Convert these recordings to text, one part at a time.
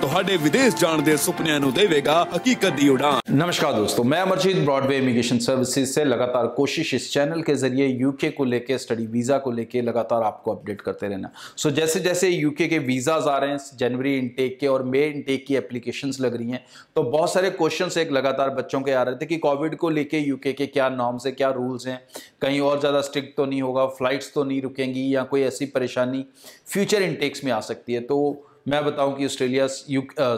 ਤੁਹਾਡੇ ਵਿਦੇਸ਼ ਜਾਣ ਦੇ ਸੁਪਨਿਆਂ ਨੂੰ ਦੇਵੇਗਾ ਹਕੀਕਤ ਦੀ ਉਡਾਨ तो बहुत सारे क्वेश्चंस लगातार बच्चों के आ रहे थे कि कोविड को लेके यूके के क्या नॉर्म्स है क्या रूल्स हैं कहीं और ज़्यादा स्ट्रिक्ट तो नहीं होगा फ्लाइट्स तो नहीं रुकेंगी या कोई ऐसी परेशानी फ्यूचर इंटेक्स में आ सकती है तो मैं बताऊं कि ऑस्ट्रेलिया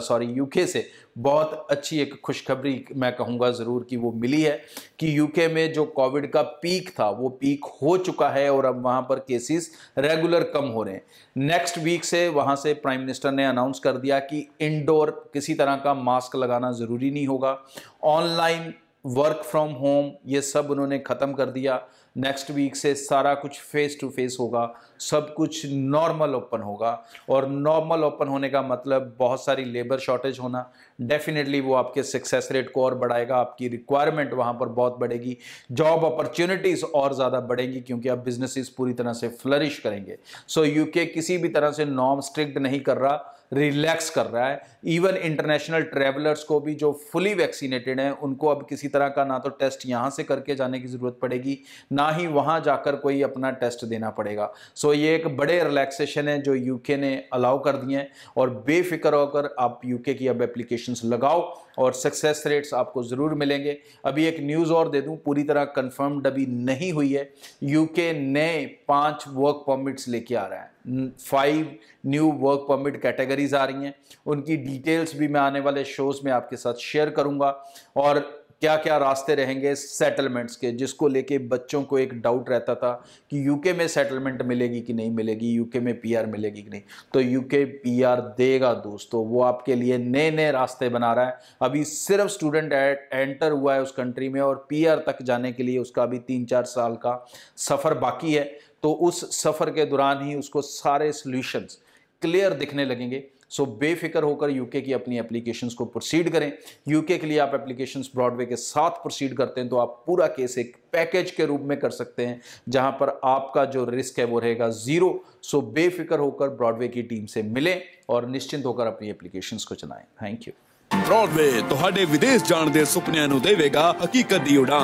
सॉरी यूके से बहुत अच्छी एक खुशखबरी मैं कहूँगा ज़रूर कि वो मिली है कि यूके में जो कोविड का पीक था वो पीक हो चुका है और अब वहाँ पर केसेस रेगुलर कम हो रहे हैं नेक्स्ट वीक से वहाँ से प्राइम मिनिस्टर ने अनाउंस कर दिया कि इंडोर किसी तरह का मास्क लगाना ज़रूरी नहीं होगा ऑनलाइन वर्क फ्रॉम होम ये सब उन्होंने ख़त्म कर दिया नेक्स्ट वीक से सारा कुछ फेस टू फेस होगा सब कुछ नॉर्मल ओपन होगा और नॉर्मल ओपन होने का मतलब बहुत सारी लेबर शॉर्टेज होना डेफिनेटली वो आपके सक्सेस रेट को और बढ़ाएगा आपकी रिक्वायरमेंट वहाँ पर बहुत बढ़ेगी जॉब अपॉर्चुनिटीज़ और ज़्यादा बढ़ेंगी क्योंकि आप बिजनेसिस पूरी तरह से फ्लरिश करेंगे सो so, यूके किसी भी तरह से नॉर्म स्ट्रिक्ट नहीं कर रहा रिलैक्स कर रहा है इवन इंटरनेशनल ट्रेवलर्स को भी जो फुली वैक्सीनेटेड हैं उनको अब किसी तरह का ना तो टेस्ट यहाँ से करके जाने की ज़रूरत पड़ेगी ना ही वहाँ जाकर कोई अपना टेस्ट देना पड़ेगा सो ये एक बड़े रिलैक्सेशन है जो यूके ने अलाउ कर दिए हैं और बेफिक्र होकर आप यूके की अब एप्लीकेशंस लगाओ और सक्सेस रेट्स आपको ज़रूर मिलेंगे अभी एक न्यूज़ और दे दूँ पूरी तरह कन्फर्म्ड अभी नहीं हुई है यूके नए पांच वर्क परमिट्स लेके आ रहा है five new work permit categories आ रही हैं उनकी डिटेल्स भी मैं आने वाले शोज़ में आपके साथ शेयर करूँगा और क्या क्या रास्ते रहेंगे सेटलमेंट्स के जिसको लेके बच्चों को एक डाउट रहता था कि यूके में सेटलमेंट मिलेगी कि नहीं मिलेगी यूके में पीआर मिलेगी कि नहीं तो यूके पीआर देगा दोस्तों वो आपके लिए नए नए रास्ते बना रहा है अभी सिर्फ स्टूडेंट एंटर हुआ है उस कंट्री में और पी तक जाने के लिए उसका अभी तीन चार साल का सफ़र बाकी है तो उस सफ़र के दौरान ही उसको सारे सोल्यूशंस क्लियर दिखने लगेंगे सो बेफिक्र होकर यूके की अपनी एप्लीकेशंस को प्रोसीड करें यूके के लिए आप एप्लीकेशंस ब्रॉडवे के साथ प्रोसीड करते हैं तो आप पूरा केस एक पैकेज के रूप में कर सकते हैं जहां पर आपका जो रिस्क है वो रहेगा ज़ीरो सो बेफिक्र होकर ब्रॉडवे की टीम से मिले और निश्चिंत होकर अपनी एप्लीकेशन को चलाएं थैंक यू ब्रॉडवे विदेश ਵਿਦੇਸ਼ ਜਾਣ ਦੇ ਸੁਪਨਿਆਂ ਨੂੰ ਦੇਵੇਗਾ ਹਕੀਕਤ